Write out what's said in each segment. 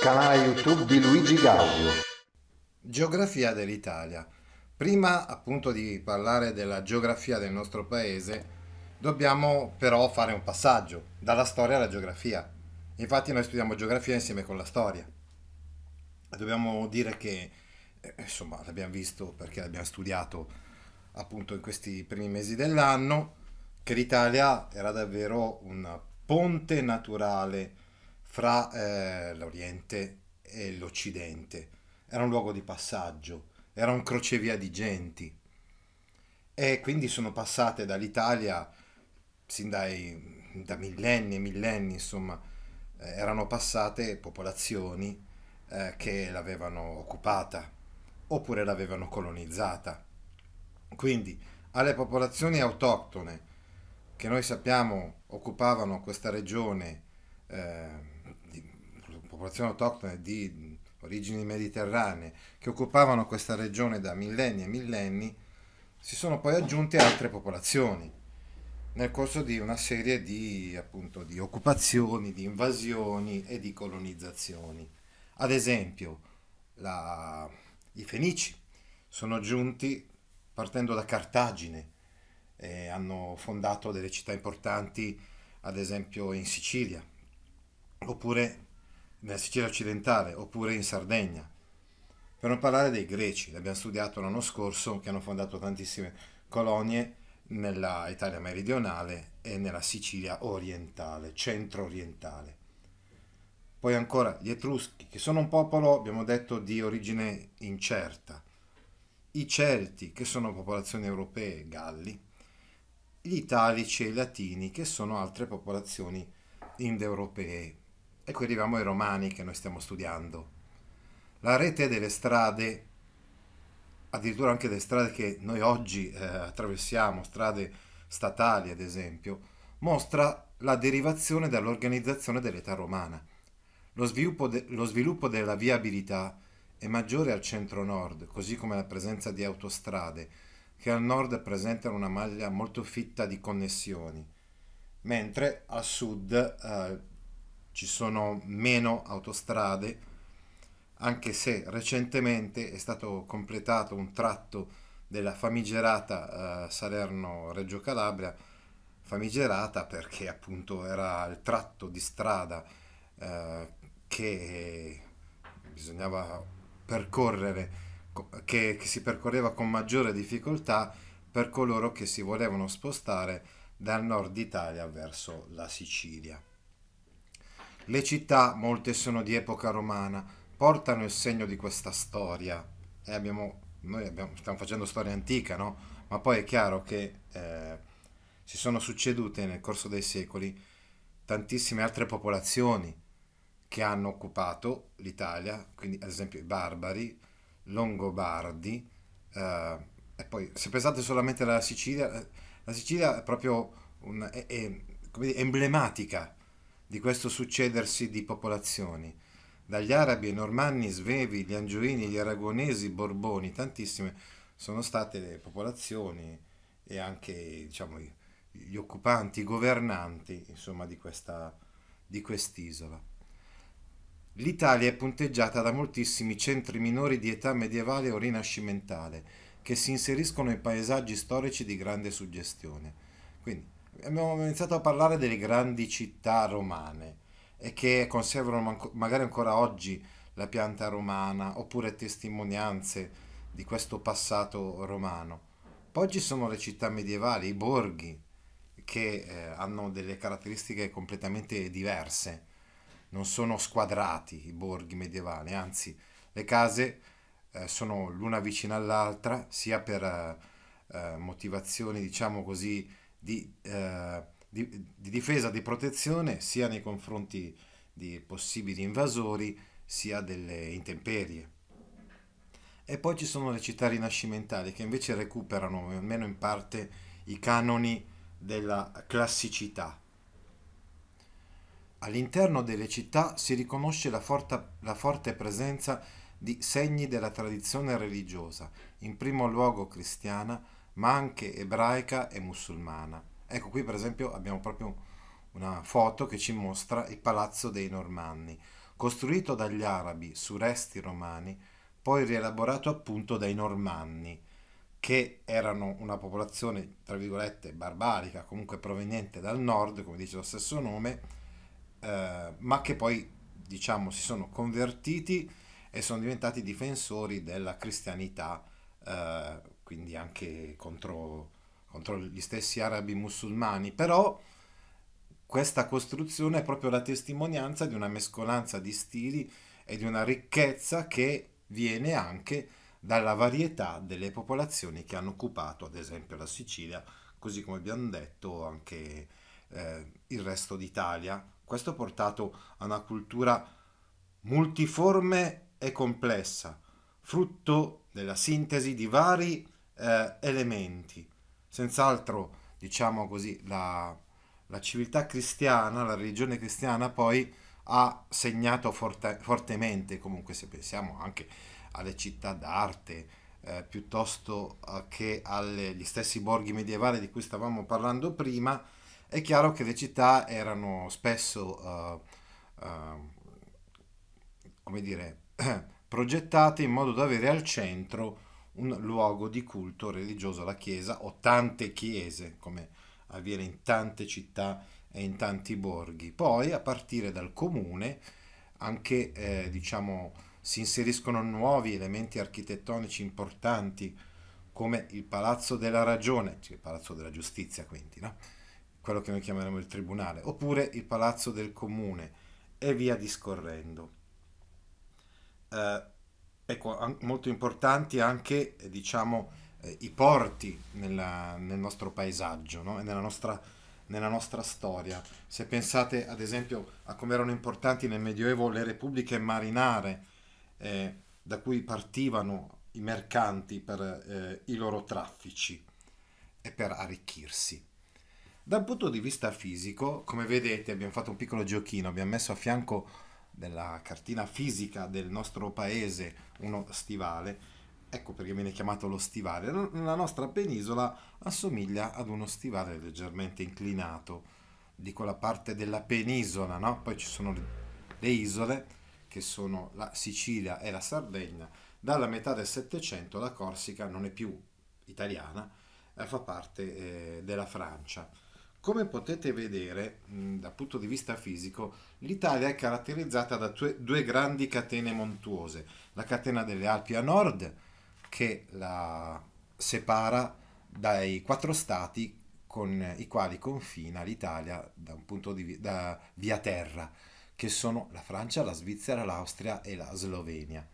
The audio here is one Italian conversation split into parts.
Canale YouTube di Luigi Gaudio. Geografia dell'Italia. Prima appunto di parlare della geografia del nostro paese, dobbiamo però fare un passaggio dalla storia alla geografia. Infatti noi studiamo geografia insieme con la storia. Dobbiamo dire che, eh, insomma, l'abbiamo visto perché l'abbiamo studiato appunto in questi primi mesi dell'anno, che l'Italia era davvero un ponte naturale fra eh, l'Oriente e l'Occidente. Era un luogo di passaggio, era un crocevia di genti. E quindi sono passate dall'Italia, sin dai, da millenni e millenni, insomma, eh, erano passate popolazioni eh, che l'avevano occupata oppure l'avevano colonizzata. Quindi alle popolazioni autoctone che noi sappiamo occupavano questa regione eh, popolazione autoctona di origini mediterranee che occupavano questa regione da millenni e millenni, si sono poi aggiunte altre popolazioni nel corso di una serie di, appunto, di occupazioni, di invasioni e di colonizzazioni. Ad esempio, la... i Fenici sono giunti partendo da Cartagine e hanno fondato delle città importanti, ad esempio in Sicilia, oppure nella Sicilia occidentale oppure in Sardegna. Per non parlare dei greci, l'abbiamo studiato l'anno scorso, che hanno fondato tantissime colonie nella Italia meridionale e nella Sicilia orientale, centro-orientale. Poi ancora gli Etruschi, che sono un popolo, abbiamo detto, di origine incerta. I Celti, che sono popolazioni europee, galli. Gli Italici e i Latini, che sono altre popolazioni indoeuropee, e arriviamo ai romani che noi stiamo studiando. La rete delle strade, addirittura anche delle strade che noi oggi eh, attraversiamo, strade statali ad esempio, mostra la derivazione dall'organizzazione dell'età romana. Lo sviluppo, de lo sviluppo della viabilità è maggiore al centro-nord, così come la presenza di autostrade, che al nord presentano una maglia molto fitta di connessioni, mentre al sud eh, ci sono meno autostrade, anche se recentemente è stato completato un tratto della famigerata eh, Salerno-Reggio Calabria, famigerata perché appunto era il tratto di strada eh, che bisognava percorrere, che, che si percorreva con maggiore difficoltà per coloro che si volevano spostare dal nord Italia verso la Sicilia. Le città, molte sono di epoca romana, portano il segno di questa storia. E abbiamo, noi abbiamo, stiamo facendo storia antica, no? Ma poi è chiaro che eh, si sono succedute nel corso dei secoli tantissime altre popolazioni che hanno occupato l'Italia, quindi ad esempio i barbari, longobardi, eh, e poi se pensate solamente alla Sicilia, eh, la Sicilia è proprio un, è, è, dire, emblematica di questo succedersi di popolazioni, dagli arabi ai normanni, svevi, gli angioini, gli aragonesi, i borboni, tantissime sono state le popolazioni e anche diciamo, gli occupanti, i governanti insomma, di, questa, di quest'isola. L'Italia è punteggiata da moltissimi centri minori di età medievale o rinascimentale che si inseriscono in paesaggi storici di grande suggestione. Quindi abbiamo iniziato a parlare delle grandi città romane e che conservano magari ancora oggi la pianta romana oppure testimonianze di questo passato romano. Poi ci sono le città medievali, i borghi, che eh, hanno delle caratteristiche completamente diverse. Non sono squadrati i borghi medievali, anzi le case eh, sono l'una vicina all'altra, sia per eh, eh motivazioni, diciamo così, di, eh, di, di difesa, di protezione sia nei confronti di possibili invasori sia delle intemperie. E poi ci sono le città rinascimentali che invece recuperano, almeno in parte, i canoni della classicità. All'interno delle città si riconosce la forte, la forte, presenza di segni della tradizione religiosa, in primo luogo cristiana, ma anche ebraica e musulmana. Ecco qui per esempio abbiamo proprio una foto che ci mostra il palazzo dei Normanni, costruito dagli arabi su resti romani, poi rielaborato appunto dai Normanni, che erano una popolazione, tra virgolette, barbarica, comunque proveniente dal nord, come dice lo stesso nome, eh, ma che poi, diciamo, si sono convertiti e sono diventati difensori della cristianità eh, quindi anche contro, contro gli stessi arabi musulmani, però questa costruzione è proprio la testimonianza di una mescolanza di stili e di una ricchezza che viene anche dalla varietà delle popolazioni che hanno occupato ad esempio la Sicilia, così come abbiamo detto anche eh, il resto d'Italia. Questo ha portato a una cultura multiforme e complessa, frutto della sintesi di vari eh, elementi. Senz'altro, diciamo così, la, la, civiltà cristiana, la religione cristiana poi ha segnato forte, fortemente, comunque se pensiamo anche alle città d'arte, eh, piuttosto eh, che agli stessi borghi medievali di cui stavamo parlando prima, è chiaro che le città erano spesso, uh, uh, come dire, progettate in modo da avere al centro un luogo di culto religioso, la chiesa o tante chiese, come avviene in tante città e in tanti borghi. Poi a partire dal comune anche eh, diciamo, si inseriscono nuovi elementi architettonici importanti come il Palazzo della Ragione, cioè il Palazzo della Giustizia quindi, no? quello che noi chiameremo il Tribunale, oppure il Palazzo del Comune e via discorrendo. Eh, Ecco, molto importanti anche, eh, diciamo, eh, i porti nella, nel nostro paesaggio no? e nella nostra, nella nostra, storia. Se pensate, ad esempio, a come erano importanti nel Medioevo le repubbliche marinare eh, da cui partivano i mercanti per eh, i loro traffici e per arricchirsi. Dal punto di vista fisico, come vedete, abbiamo fatto un piccolo giochino, abbiamo messo a fianco della cartina fisica del nostro paese uno stivale, ecco perché viene chiamato lo stivale. La nostra penisola assomiglia ad uno stivale leggermente inclinato, dico la parte della penisola, no? Poi ci sono le isole che sono la Sicilia e la Sardegna. Dalla metà del Settecento la Corsica non è più italiana, eh, fa parte eh, della Francia. Come potete vedere, dal punto di vista fisico, l'Italia è caratterizzata da due grandi catene montuose, la catena delle Alpi a nord che la separa dai quattro stati con i quali confina l'Italia da un punto di vista via terra, che sono la Francia, la Svizzera, l'Austria e la Slovenia.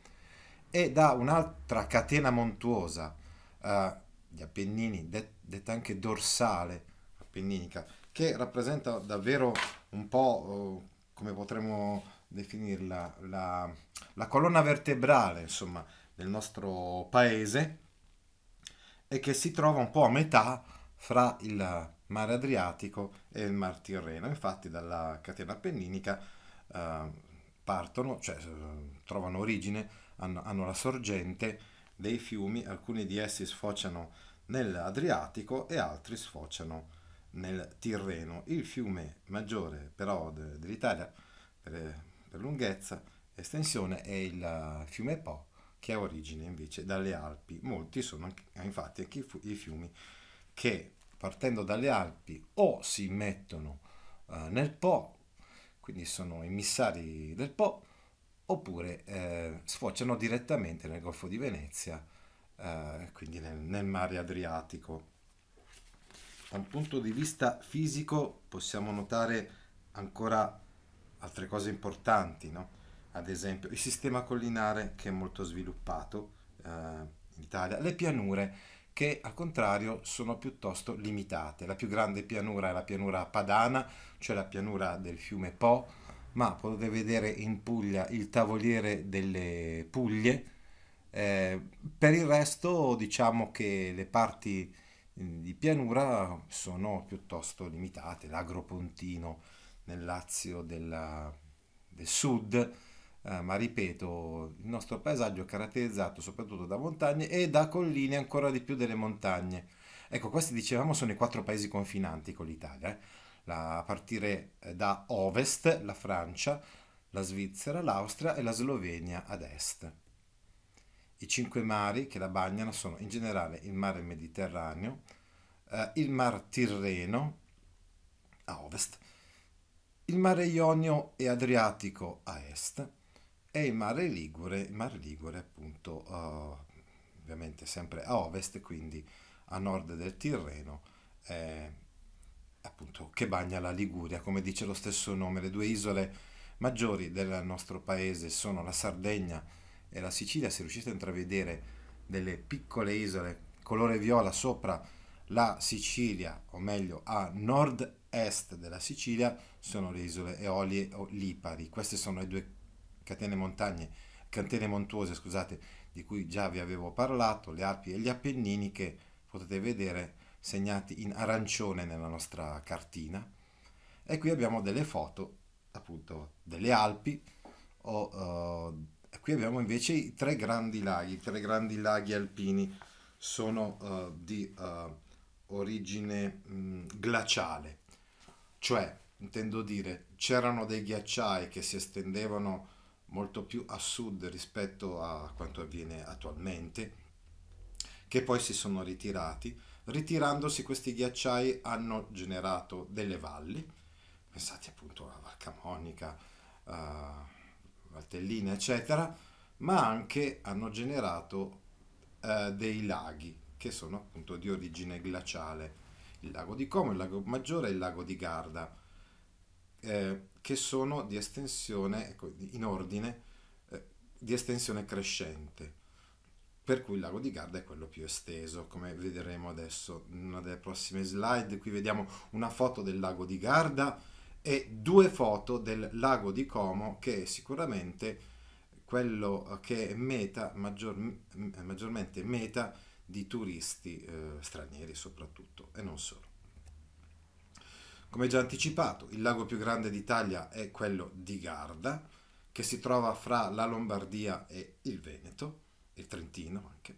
E da un'altra catena montuosa, eh, gli Appennini, det detta anche dorsale, penninica, che rappresenta davvero un po' eh, come potremmo definirla la, la colonna vertebrale insomma, del nostro paese e che si trova un po' a metà fra il mare Adriatico e il mar Tirreno. Infatti dalla catena appenninica eh, partono, cioè eh, trovano origine, hanno, hanno la sorgente dei fiumi, alcuni di essi sfociano nell'Adriatico e altri sfociano nel Tirreno. Il fiume maggiore però de, dell'Italia per, per, lunghezza e estensione è il fiume Po che ha origine invece dalle Alpi. Molti sono ah, infatti anche i fiumi che partendo dalle Alpi o si mettono eh, nel Po, quindi sono emissari del Po, oppure eh, sfociano direttamente nel Golfo di Venezia, eh, quindi nel, nel mare Adriatico da un punto di vista fisico possiamo notare ancora altre cose importanti, no? ad esempio il sistema collinare che è molto sviluppato eh, in Italia, le pianure che al contrario sono piuttosto limitate. La più grande pianura è la pianura padana, cioè la pianura del fiume Po, ma potete vedere in Puglia il tavoliere delle Puglie. Eh, per il resto diciamo che le parti di pianura sono piuttosto limitate. L'Agropontino nel Lazio della, del sud, eh, ma ripeto, il nostro paesaggio è caratterizzato soprattutto da montagne e da colline ancora di più delle montagne. Ecco, questi dicevamo sono i quattro paesi confinanti con l'Italia, eh? La, a partire eh, da ovest, la Francia, la Svizzera, l'Austria e la Slovenia ad est. I cinque mari che la bagnano sono in generale il mare Mediterraneo, eh, il mar Tirreno a ovest, il mare Ionio e Adriatico a est e il mare Ligure, il mare Ligure appunto eh, ovviamente sempre a ovest, quindi a nord del Tirreno, eh, appunto che bagna la Liguria, come dice lo stesso nome, le due isole maggiori del nostro paese sono la Sardegna, e la Sicilia, se riuscite a intravedere delle piccole isole colore viola sopra la Sicilia, o meglio a nord-est della Sicilia, sono le isole Eolie o Lipari. Queste sono le due catene montagne, catene montuose, scusate, di cui già vi avevo parlato, le Alpi e gli Appennini che potete vedere segnati in arancione nella nostra cartina. E qui abbiamo delle foto appunto delle Alpi o uh, Qui abbiamo invece i tre grandi laghi, i tre grandi laghi alpini sono uh, di uh, origine mh, glaciale, cioè intendo dire c'erano dei ghiacciai che si estendevano molto più a sud rispetto a quanto avviene attualmente, che poi si sono ritirati. Ritirandosi questi ghiacciai hanno generato delle valli, pensate appunto alla Valcamonica, uh, Valtellina, eccetera, ma anche hanno generato eh, dei laghi che sono appunto di origine glaciale. Il lago di Como, il lago Maggiore e il lago di Garda, eh, che sono di estensione, ecco, in ordine, eh, di estensione crescente per cui il lago di Garda è quello più esteso, come vedremo adesso in una delle prossime slide. Qui vediamo una foto del lago di Garda e due foto del lago di Como che è sicuramente quello che è meta, maggior, maggiormente meta di turisti eh, stranieri soprattutto e non solo. Come già anticipato, il lago più grande d'Italia è quello di Garda, che si trova fra la Lombardia e il Veneto, e Trentino anche.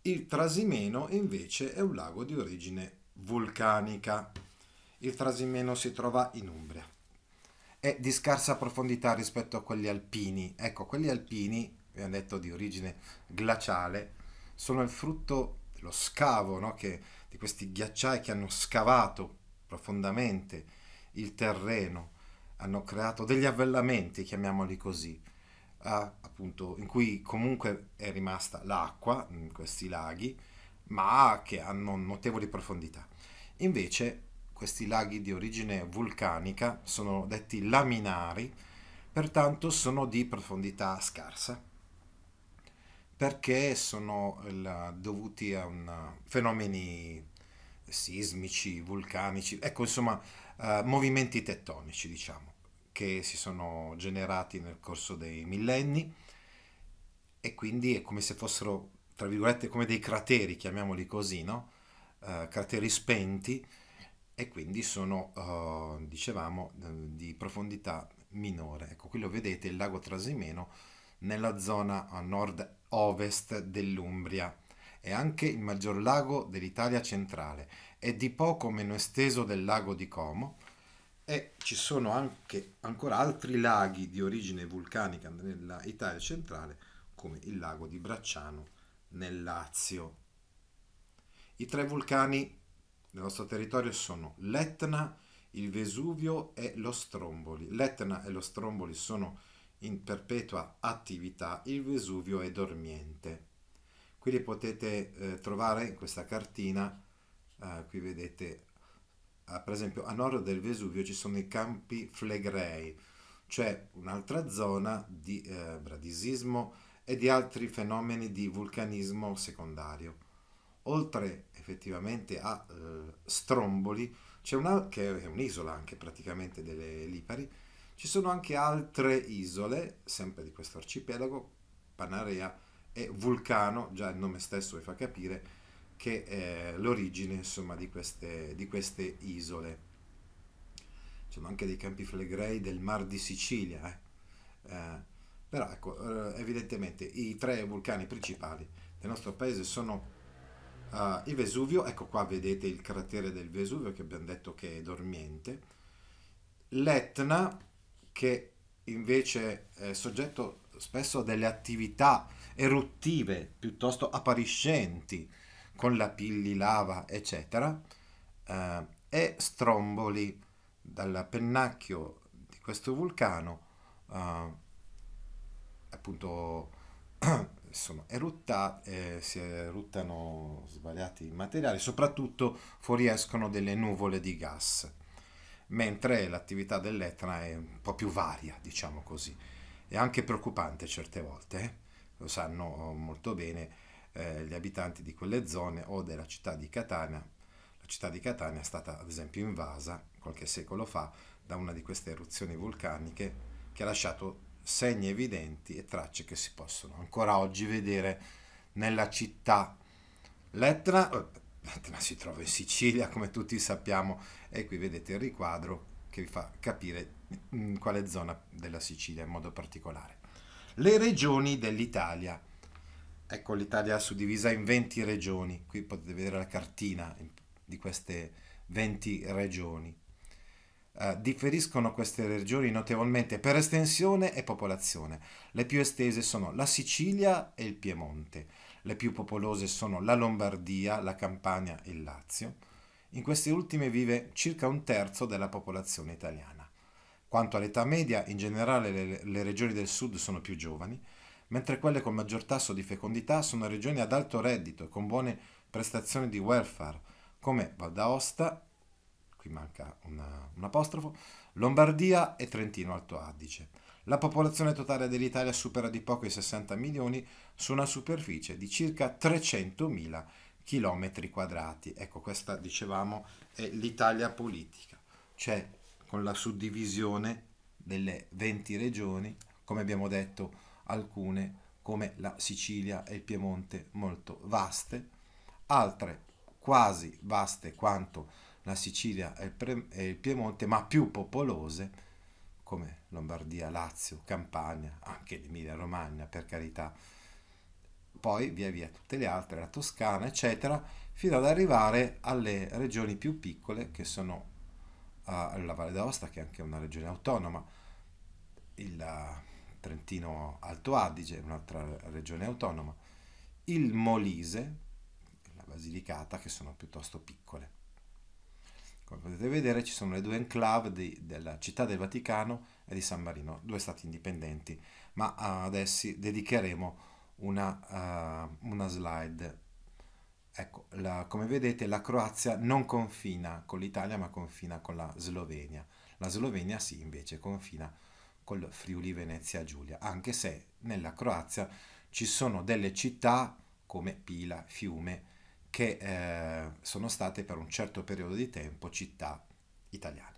Il Trasimeno invece è un lago di origine vulcanica il Trasimeno si trova in Umbria. È di scarsa profondità rispetto a quelli alpini. Ecco, quelli alpini, abbiamo detto di origine glaciale, sono il frutto dello scavo no? che, di questi ghiacciai che hanno scavato profondamente il terreno, hanno creato degli avvellamenti, chiamiamoli così, a, appunto, in cui comunque è rimasta l'acqua in questi laghi, ma che hanno notevoli profondità. Invece questi laghi di origine vulcanica sono detti laminari, pertanto sono di profondità scarsa, perché sono eh, dovuti a una, eh, fenomeni sismici, vulcanici, ecco insomma eh, movimenti tettonici diciamo, che si sono generati nel corso dei millenni e quindi è come se fossero, tra virgolette, come dei crateri, chiamiamoli così, no? Uh, crateri spenti e quindi sono, uh, dicevamo, eh, di profondità minore. Ecco, qui lo vedete il lago Trasimeno nella zona nord-ovest dell'Umbria È anche il maggior lago dell'Italia centrale. È di poco meno esteso del lago di Como e ci sono anche ancora altri laghi di origine vulcanica nell'Italia centrale come il lago di Bracciano nel Lazio. I tre vulcani nel nostro territorio sono l'Etna, il Vesuvio e lo Stromboli. L'Etna e lo Stromboli sono in perpetua attività, il Vesuvio è dormiente. Quindi potete eh, trovare in questa cartina, eh, qui vedete, ah, per esempio a nord del Vesuvio ci sono i campi flegrei, cioè un'altra zona di eh, bradisismo e di altri fenomeni di vulcanismo secondario. Oltre effettivamente a eh, Stromboli, una, che è un'isola anche praticamente delle Lipari, ci sono anche altre isole, sempre di questo arcipelago, Panarea e Vulcano, già il nome stesso vi fa capire che è l'origine insomma, di, queste, di queste isole. Ci sono anche dei campi flegrei del Mar di Sicilia, eh? Eh, però ecco, eh, evidentemente i tre vulcani principali del nostro paese sono Uh, il Vesuvio, ecco qua vedete il cratere del Vesuvio che abbiamo detto che è dormiente, l'Etna che invece è soggetto spesso a delle attività eruttive piuttosto appariscenti con la pilli, lava, eccetera, uh, e stromboli dal pennacchio di questo vulcano, uh, appunto sono erutta, eh, si eruttano svariati materiali, soprattutto fuoriescono delle nuvole di gas, mentre l'attività dell'Etna è un po' più varia, diciamo così, e anche preoccupante certe volte, eh? lo sanno molto bene eh, gli abitanti di quelle zone o della città di Catania. La città di Catania è stata ad esempio invasa qualche secolo fa da una di queste eruzioni vulcaniche che ha lasciato segni evidenti e tracce che si possono ancora oggi vedere nella città. L'Etna, eh, L'Etna si trova in Sicilia, come tutti sappiamo, e qui vedete il riquadro che vi fa capire in mm, quale zona della Sicilia in modo particolare. Le regioni dell'Italia. Ecco, l'Italia suddivisa in 20 regioni. Qui potete vedere la cartina di queste 20 regioni. Eh, differiscono queste regioni notevolmente per estensione e popolazione. Le più estese sono la Sicilia e il Piemonte, le più popolose sono la Lombardia, la Campania e il Lazio. In queste ultime vive circa un terzo della popolazione italiana. Quanto all'età media, in generale le, le regioni del sud sono più giovani, mentre quelle con maggior tasso di fecondità sono regioni ad alto reddito e con buone prestazioni di welfare, come Val d'Aosta qui manca una, un apostrofo, Lombardia e Trentino Alto Adige. La popolazione totale dell'Italia supera di poco i 60 milioni su una superficie di circa 300.000 km quadrati. Ecco, questa dicevamo è l'Italia politica, cioè con la suddivisione delle 20 regioni, come abbiamo detto, alcune come la Sicilia e il Piemonte molto vaste, altre quasi vaste quanto la Sicilia e il, Piemonte, ma più popolose come Lombardia, Lazio, Campania, anche l'Emilia Romagna per carità, poi via via tutte le altre, la Toscana, eccetera, fino ad arrivare alle regioni più piccole che sono eh, la Valle d'Aosta, che è anche una regione autonoma, il eh, Trentino Alto Adige, un'altra regione autonoma, il Molise, la Basilicata, che sono piuttosto piccole. Come potete vedere ci sono le due enclave di, della Città del Vaticano e di San Marino, due stati indipendenti, ma ah, adesso dedicheremo una, uh, una slide. Ecco, la, come vedete la Croazia non confina con l'Italia ma confina con la Slovenia. La Slovenia sì invece confina col Friuli Venezia Giulia, anche se nella Croazia ci sono delle città come Pila, Fiume, che eh, sono state per un certo periodo di tempo città italiane.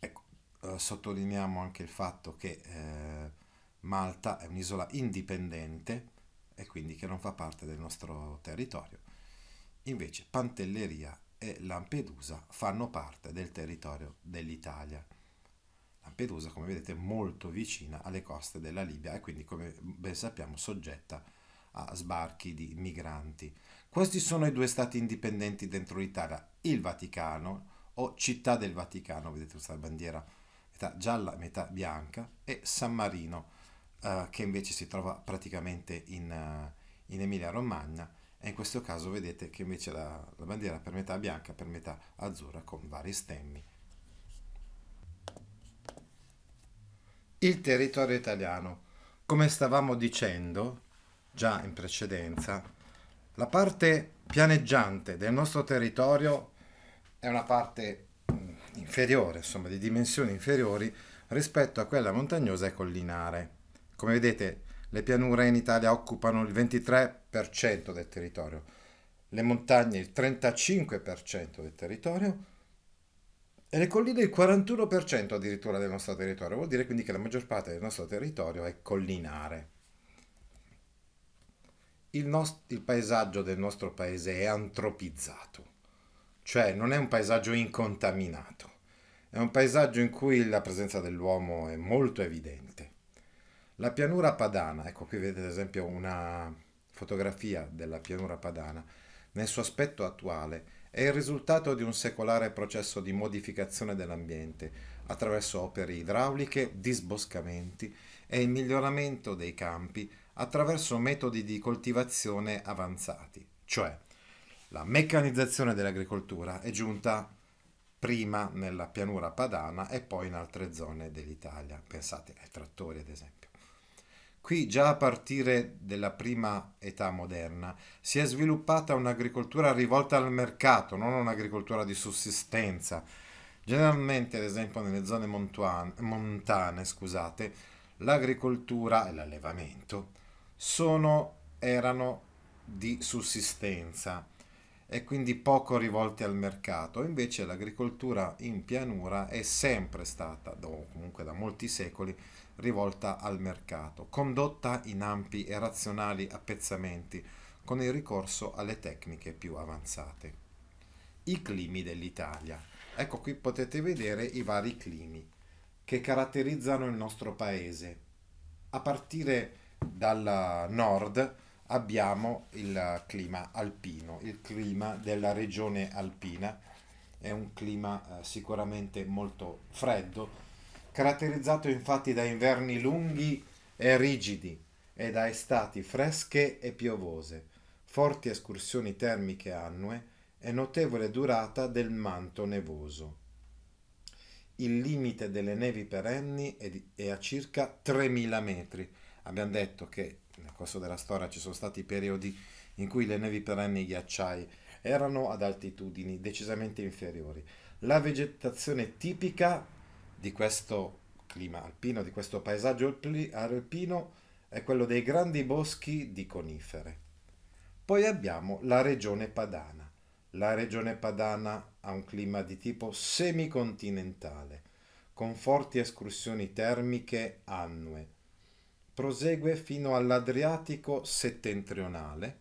Ecco, eh, sottolineiamo anche il fatto che eh, Malta è un'isola indipendente e quindi che non fa parte del nostro territorio. Invece Pantelleria e Lampedusa fanno parte del territorio dell'Italia. Lampedusa, come vedete, è molto vicina alle coste della Libia e quindi, come ben sappiamo, soggetta a a sbarchi di migranti. Questi sono i due stati indipendenti dentro l'Italia, il Vaticano o Città del Vaticano, vedete questa bandiera metà gialla, metà bianca, e San Marino, eh, che invece si trova praticamente in, eh, in Emilia-Romagna, e in questo caso vedete che invece la, la bandiera per metà bianca, per metà azzurra, con vari stemmi. Il territorio italiano. Come stavamo dicendo, già in precedenza, la parte pianeggiante del nostro territorio è una parte mm, inferiore, insomma di dimensioni inferiori rispetto a quella montagnosa e collinare. Come vedete le pianure in Italia occupano il 23% del territorio, le montagne il 35% del territorio e le colline il 41% addirittura del nostro territorio, vuol dire quindi che la maggior parte del nostro territorio è collinare il, nost- il paesaggio del nostro paese è antropizzato, cioè non è un paesaggio incontaminato, è un paesaggio in cui la presenza dell'uomo è molto evidente. La pianura padana, ecco qui vedete ad esempio una fotografia della pianura padana, nel suo aspetto attuale è il risultato di un secolare processo di modificazione dell'ambiente attraverso opere idrauliche, disboscamenti e il miglioramento dei campi attraverso metodi di coltivazione avanzati, cioè la meccanizzazione dell'agricoltura è giunta prima nella pianura padana e poi in altre zone dell'Italia, pensate ai trattori ad esempio. Qui già a partire della prima età moderna si è sviluppata un'agricoltura rivolta al mercato, non un'agricoltura di sussistenza. Generalmente, ad esempio, nelle zone montane, montane l'agricoltura e l'allevamento sono, erano di sussistenza e quindi poco rivolti al mercato. Invece l'agricoltura in pianura è sempre stata, o comunque da molti secoli, rivolta al mercato, condotta in ampi e razionali appezzamenti con il ricorso alle tecniche più avanzate. I climi dell'Italia. Ecco qui potete vedere i vari climi che caratterizzano il nostro paese, a partire dal nord abbiamo il clima alpino, il clima della regione alpina, è un clima eh, sicuramente molto freddo, caratterizzato infatti da inverni lunghi e rigidi e da estati fresche e piovose, forti escursioni termiche annue e notevole durata del manto nevoso. Il limite delle nevi perenni è, a circa 3.000 metri, Abbiamo detto che nel corso della storia ci sono stati periodi in cui le nevi perenni ghiacciai erano ad altitudini decisamente inferiori. La vegetazione tipica di questo clima alpino, di questo paesaggio alpino, è quello dei grandi boschi di conifere. Poi abbiamo la regione padana. La regione padana ha un clima di tipo semicontinentale, con forti escursioni termiche annue prosegue fino all'Adriatico settentrionale,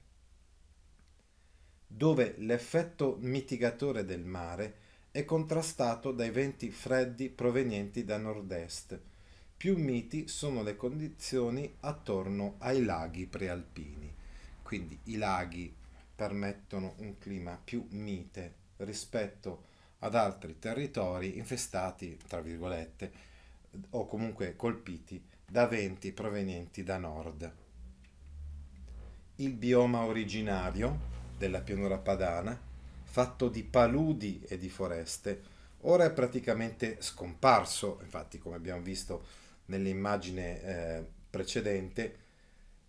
dove l'effetto mitigatore del mare è contrastato dai venti freddi provenienti da nord-est. Più miti sono le condizioni attorno ai laghi prealpini. Quindi i laghi permettono un clima più mite rispetto ad altri territori infestati, tra virgolette, o comunque colpiti da venti provenienti da nord. Il bioma originario della pianura padana, fatto di paludi e di foreste, ora è praticamente scomparso, infatti come abbiamo visto nell'immagine eh, precedente,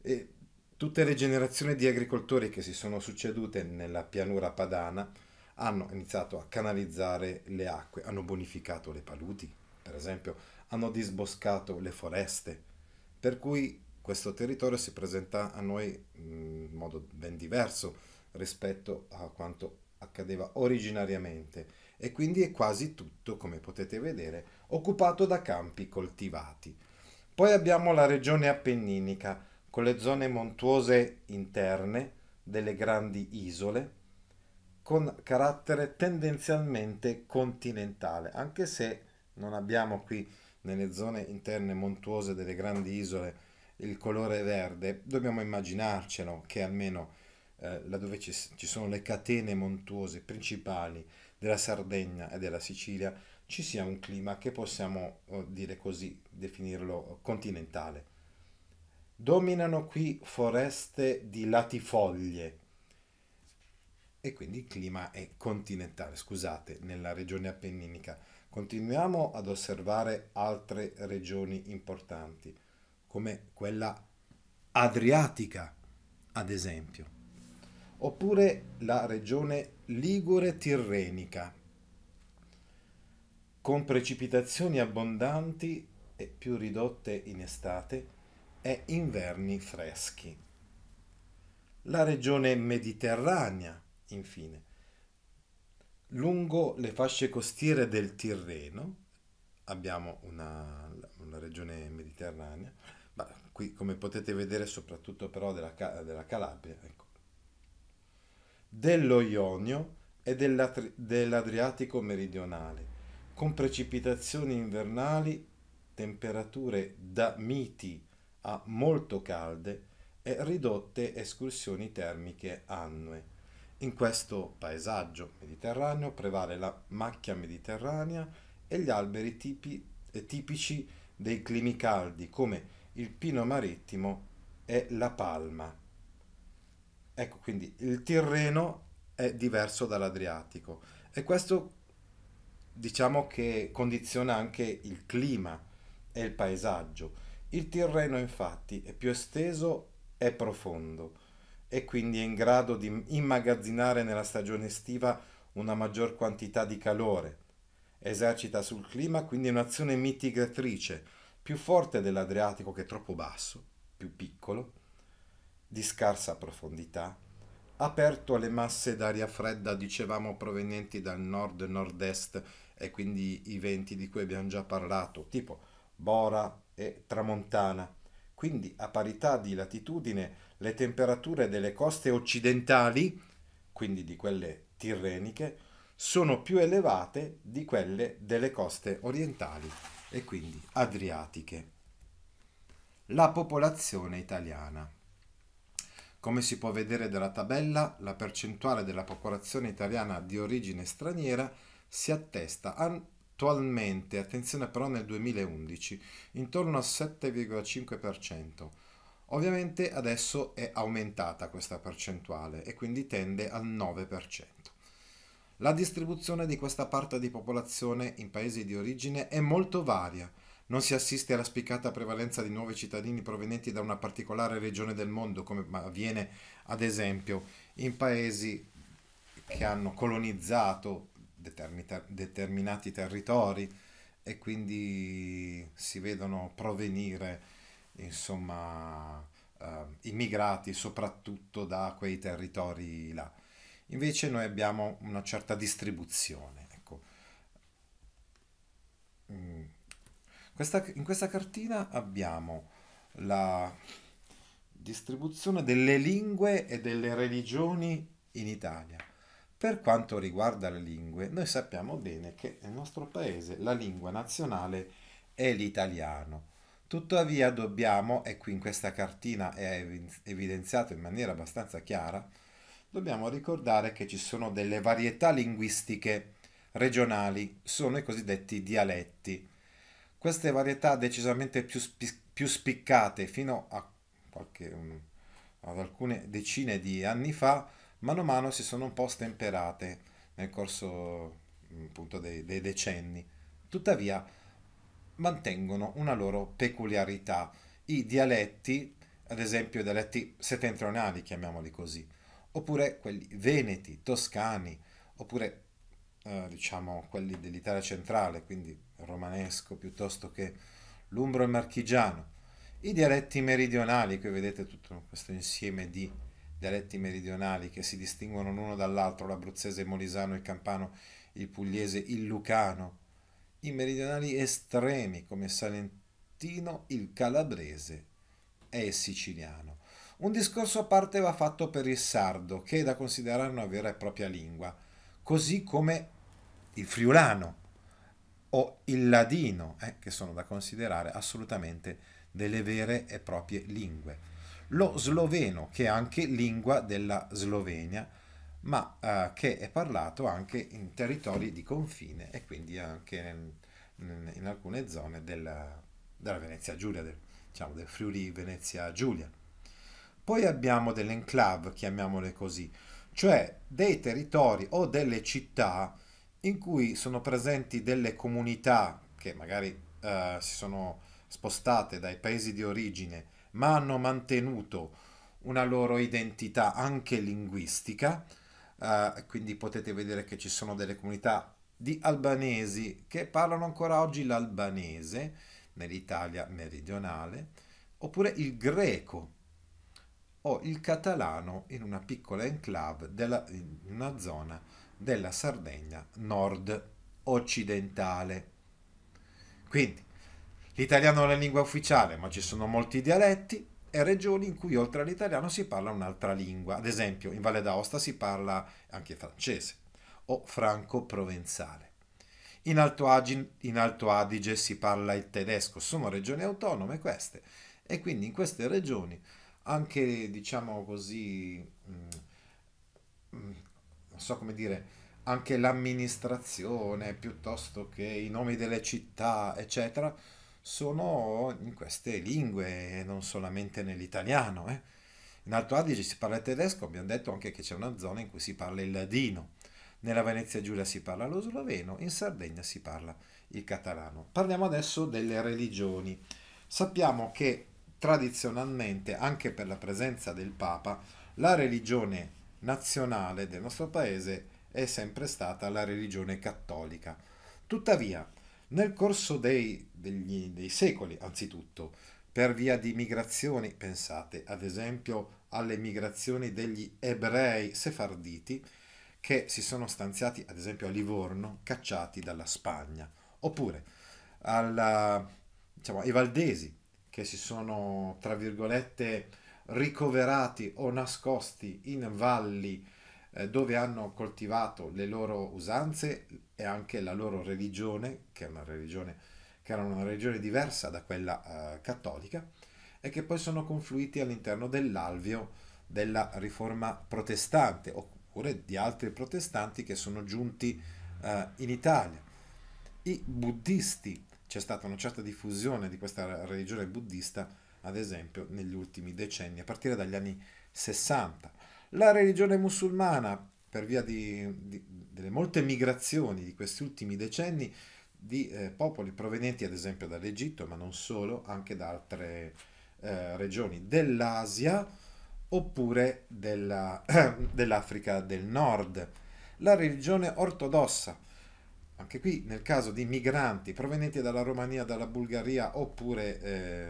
e tutte le generazioni di agricoltori che si sono succedute nella pianura padana hanno iniziato a canalizzare le acque, hanno bonificato le paludi, per esempio hanno disboscato le foreste, per cui questo territorio si presenta a noi in modo ben diverso rispetto a quanto accadeva originariamente e quindi è quasi tutto, come potete vedere, occupato da campi coltivati. Poi abbiamo la regione appenninica con le zone montuose interne delle grandi isole con carattere tendenzialmente continentale, anche se non abbiamo qui nelle zone interne montuose delle grandi isole il colore verde, dobbiamo immaginarcelo che almeno eh, laddove ci, ci sono le catene montuose principali della Sardegna e della Sicilia ci sia un clima che possiamo eh, dire così, definirlo continentale. Dominano qui foreste di latifoglie e quindi il clima è continentale, scusate, nella regione appenninica Continuiamo ad osservare altre regioni importanti, come quella adriatica, ad esempio, oppure la regione ligure-tirrenica, con precipitazioni abbondanti e più ridotte in estate e inverni freschi. La regione mediterranea, infine, Lungo le fasce costiere del Tirreno abbiamo una, una regione mediterranea, ma qui come potete vedere soprattutto però della, della Calabria, ecco. dello Ionio e dell'Adriatico meridionale, con precipitazioni invernali, temperature da miti a molto calde e ridotte escursioni termiche annue in questo paesaggio mediterraneo prevale la macchia mediterranea e gli alberi tipi, tipici dei climi caldi come il pino marittimo e la palma. Ecco quindi il Tirreno è diverso dall'Adriatico e questo diciamo che condiziona anche il clima e il paesaggio. Il Tirreno infatti è più esteso e profondo e quindi è in grado di immagazzinare nella stagione estiva una maggior quantità di calore. Esercita sul clima quindi un'azione mitigatrice, più forte dell'Adriatico che è troppo basso, più piccolo, di scarsa profondità, aperto alle masse d'aria fredda, dicevamo, provenienti dal nord-nord-est e quindi i venti di cui abbiamo già parlato, tipo Bora e Tramontana. Quindi a parità di latitudine le temperature delle coste occidentali, quindi di quelle tirreniche, sono più elevate di quelle delle coste orientali e quindi adriatiche. La popolazione italiana. Come si può vedere dalla tabella, la percentuale della popolazione italiana di origine straniera si attesta attualmente, attenzione però nel 2011, intorno al 7,5%, Ovviamente adesso è aumentata questa percentuale e quindi tende al 9%. La distribuzione di questa parte di popolazione in paesi di origine è molto varia. Non si assiste alla spiccata prevalenza di nuovi cittadini provenienti da una particolare regione del mondo, come avviene ad esempio in paesi che hanno colonizzato determinati territori e quindi si vedono provenire insomma, eh, immigrati soprattutto da quei territori là. Invece noi abbiamo una certa distribuzione. Ecco. Mm. Questa, in questa cartina abbiamo la distribuzione delle lingue e delle religioni in Italia. Per quanto riguarda le lingue, noi sappiamo bene che nel nostro paese la lingua nazionale è l'italiano Tuttavia dobbiamo, e qui in questa cartina è evidenziato in maniera abbastanza chiara, dobbiamo ricordare che ci sono delle varietà linguistiche regionali, sono i cosiddetti dialetti. Queste varietà decisamente più, spi- più spiccate fino a qualche, um, ad alcune decine di anni fa, mano a mano si sono un po' stemperate nel corso appunto, dei, dei decenni. Tuttavia, mantengono una loro peculiarità. I dialetti, ad esempio i dialetti settentrionali, chiamiamoli così, oppure quelli veneti, toscani, oppure eh, diciamo quelli dell'Italia centrale, quindi romanesco piuttosto che l'umbro e marchigiano. I dialetti meridionali, qui vedete tutto questo insieme di dialetti meridionali che si distinguono l'uno dall'altro, l'abruzzese, il molisano, il campano, il pugliese, il lucano, i meridionali estremi come salentino, il calabrese e il siciliano. Un discorso a parte va fatto per il sardo, che è da considerare una vera e propria lingua, così come il friulano o il ladino, eh, che sono da considerare assolutamente delle vere e proprie lingue. Lo sloveno, che è anche lingua della Slovenia, ma eh, che è parlato anche in territori di confine e quindi anche in, in alcune zone della, della Venezia Giulia, del, diciamo del Friuli Venezia Giulia. Poi abbiamo delle enclave, chiamiamole così, cioè dei territori o delle città in cui sono presenti delle comunità che magari eh, si sono spostate dai paesi di origine, ma hanno mantenuto una loro identità anche linguistica, eh, quindi potete vedere che ci sono delle comunità di albanesi che parlano ancora oggi l'albanese nell'Italia meridionale, oppure il greco o il catalano in una piccola enclave della, in una zona della Sardegna nord occidentale. Quindi l'italiano è la lingua ufficiale, ma ci sono molti dialetti, e regioni in cui oltre all'italiano si parla un'altra lingua. Ad esempio, in Valle d'Aosta si parla anche francese o franco-provenzale. In Alto, Adige, in Alto Adige si parla il tedesco, sono regioni autonome queste e quindi in queste regioni anche diciamo così mm, mm, non so come dire anche l'amministrazione piuttosto che i nomi delle città eccetera sono in queste lingue, e non solamente nell'italiano. Eh. In Alto Adige si parla il tedesco, abbiamo detto anche che c'è una zona in cui si parla il ladino. Nella Venezia Giulia si parla lo sloveno, in Sardegna si parla il catalano. Parliamo adesso delle religioni. Sappiamo che tradizionalmente, anche per la presenza del Papa, la religione nazionale del nostro paese è sempre stata la religione cattolica. Tuttavia, nel corso dei, degli, dei secoli, anzitutto, per via di migrazioni, pensate ad esempio alle migrazioni degli ebrei sefarditi che si sono stanziati ad esempio a Livorno, cacciati dalla Spagna, oppure alla, diciamo, ai valdesi che si sono, tra virgolette, ricoverati o nascosti in valli eh, dove hanno coltivato le loro usanze e anche la loro religione, che, è una religione, che era una religione diversa da quella eh, cattolica, e che poi sono confluiti all'interno dell'alveo della riforma protestante, oppure di altri protestanti che sono giunti eh, in Italia. I buddisti, c'è stata una certa diffusione di questa religione buddista, ad esempio, negli ultimi decenni, a partire dagli anni 60. La religione musulmana, per via di, di, delle molte migrazioni di questi ultimi decenni di eh, popoli provenienti ad esempio dall'Egitto, ma non solo, anche da altre eh, regioni dell'Asia oppure dell'Africa del Nord. La religione ortodossa, anche qui nel caso di migranti provenienti dalla Romania, dalla Bulgaria oppure eh,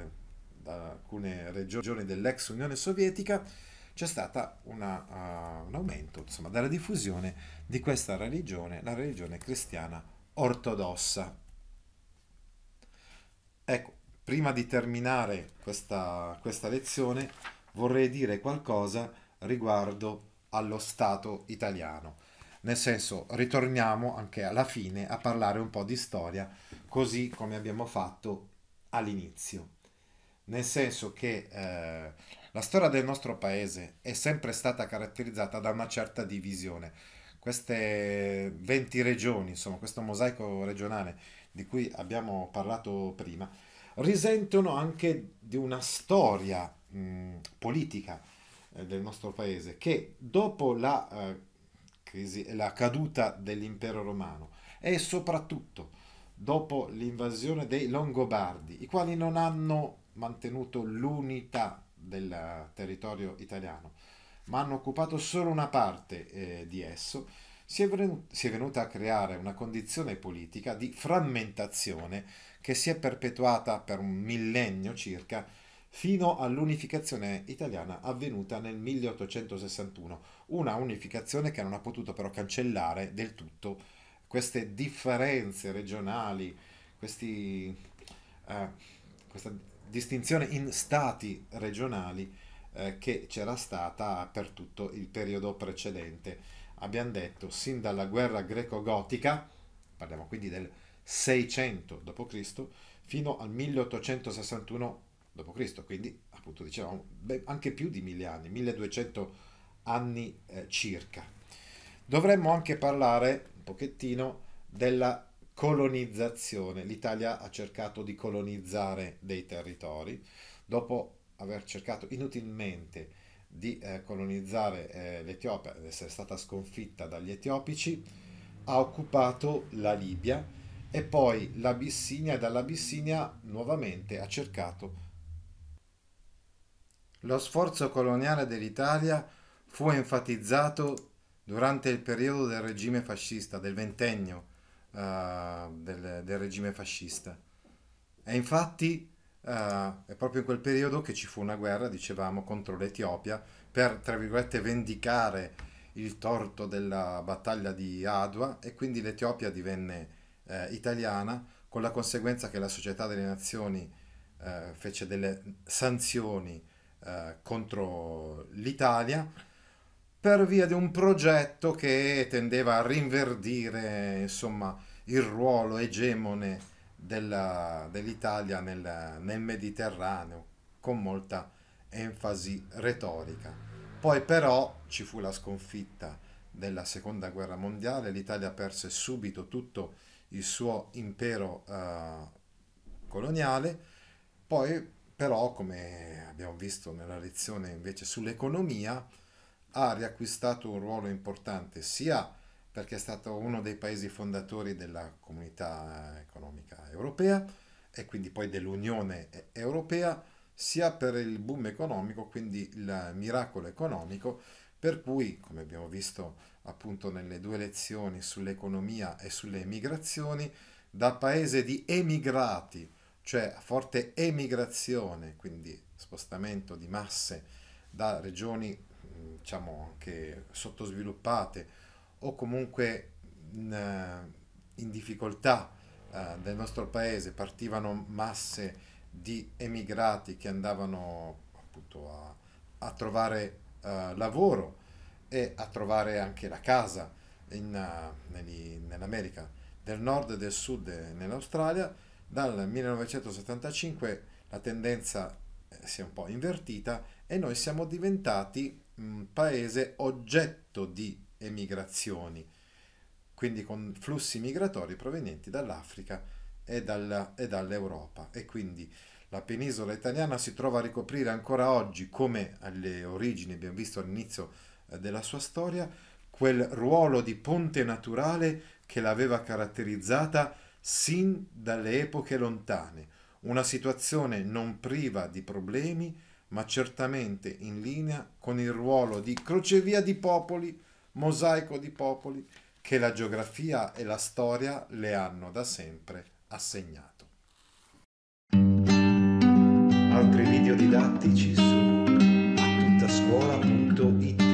da alcune regioni dell'ex Unione Sovietica, c'è stato uh, eh, un aumento insomma, della diffusione di questa religione, la religione cristiana ortodossa. Ecco, prima di terminare questa, questa lezione vorrei dire qualcosa riguardo allo Stato italiano. Nel senso, ritorniamo anche alla fine a parlare un po' di storia, così come abbiamo fatto all'inizio. Nel senso che eh, la storia del nostro paese è sempre stata caratterizzata da una certa divisione. Queste 20 regioni, insomma, questo mosaico regionale di cui abbiamo parlato prima, risentono anche di una storia mh, politica eh, del nostro paese che dopo la, eh, crisi, la caduta dell'impero romano e soprattutto dopo l'invasione dei Longobardi, i quali non hanno mantenuto l'unità del territorio italiano, ma hanno occupato solo una parte eh, di esso, si è, venuta, si è venuta a creare una condizione politica di frammentazione che si è perpetuata per un millennio circa fino all'unificazione italiana avvenuta nel 1861, una unificazione che non ha potuto però cancellare del tutto queste differenze regionali, questi, eh, questa distinzione in stati regionali eh, che c'era stata per tutto il periodo precedente. Abbiamo detto sin dalla guerra greco-gotica, parliamo quindi del 600 d.C., fino al 1861 d.C., quindi appunto dicevamo beh, anche più di mille anni, 1200 anni eh, circa. Dovremmo anche parlare un pochettino della colonizzazione. L'Italia ha cercato di colonizzare dei territori, dopo aver cercato inutilmente di eh, colonizzare eh, l'Etiopia ed essere stata sconfitta dagli etiopici, ha occupato la Libia e poi l'Abissinia e dall'Abissinia nuovamente ha cercato. Lo sforzo coloniale dell'Italia fu enfatizzato durante il periodo del regime fascista del ventennio uh, del, del, regime fascista. E infatti uh, è proprio in quel periodo che ci fu una guerra, dicevamo, contro l'Etiopia per, tra virgolette, vendicare il torto della battaglia di Adwa e quindi l'Etiopia divenne eh, italiana con la conseguenza che la Società delle Nazioni eh, fece delle sanzioni eh, contro l'Italia per via di un progetto che tendeva a rinverdire insomma, il ruolo egemone della, dell'Italia nel, nel Mediterraneo con molta enfasi retorica. Poi però ci fu la sconfitta della seconda guerra mondiale, l'Italia perse subito tutto il suo impero eh, coloniale, poi però come abbiamo visto nella lezione invece sull'economia, ha riacquistato un ruolo importante sia perché è stato uno dei paesi fondatori della comunità economica europea e quindi poi dell'Unione europea, sia per il boom economico, quindi il miracolo economico, per cui, come abbiamo visto appunto nelle due lezioni sull'economia e sulle migrazioni, da paese di emigrati, cioè forte emigrazione, quindi spostamento di masse da regioni diciamo anche sottosviluppate o comunque in, in difficoltà eh, del nostro paese partivano masse di emigrati che andavano appunto a, a trovare eh, lavoro e a trovare anche la casa in, eh, negli, nell'America del nord e del sud e nell'Australia. Dal 1975 la tendenza eh, si è un po' invertita e noi siamo diventati paese oggetto di emigrazioni, quindi con flussi migratori provenienti dall'Africa e, dalla, e dall'Europa. E quindi la penisola italiana si trova a ricoprire ancora oggi, come alle origini abbiamo visto all'inizio eh, della sua storia, quel ruolo di ponte naturale che l'aveva caratterizzata sin dalle epoche lontane, una situazione non priva di problemi ma certamente in linea con il ruolo di crocevia di popoli, mosaico di popoli, che la geografia e la storia le hanno da sempre assegnato. Altri video didattici su appuntascuola.it